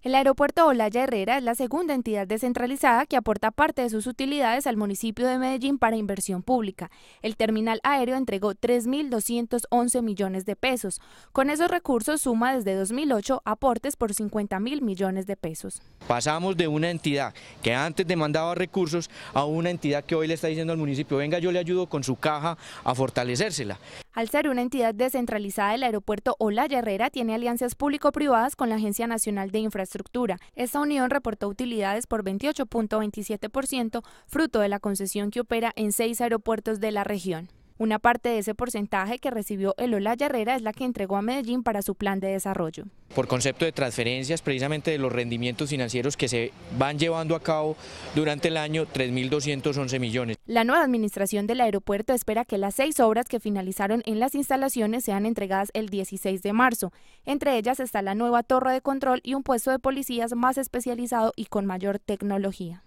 El aeropuerto Olaya Herrera es la segunda entidad descentralizada que aporta parte de sus utilidades al municipio de Medellín para inversión pública. El terminal aéreo entregó 3.211 millones de pesos. Con esos recursos suma desde 2008 aportes por 50 mil millones de pesos. Pasamos de una entidad que antes demandaba recursos a una entidad que hoy le está diciendo al municipio, venga yo le ayudo con su caja a fortalecérsela. Al ser una entidad descentralizada, el aeropuerto Olaya Herrera tiene alianzas público-privadas con la Agencia Nacional de Infraestructura. Esta unión reportó utilidades por 28.27%, fruto de la concesión que opera en seis aeropuertos de la región. Una parte de ese porcentaje que recibió el Ola Herrera es la que entregó a Medellín para su plan de desarrollo. Por concepto de transferencias, precisamente de los rendimientos financieros que se van llevando a cabo durante el año, 3.211 millones. La nueva administración del aeropuerto espera que las seis obras que finalizaron en las instalaciones sean entregadas el 16 de marzo. Entre ellas está la nueva torre de control y un puesto de policías más especializado y con mayor tecnología.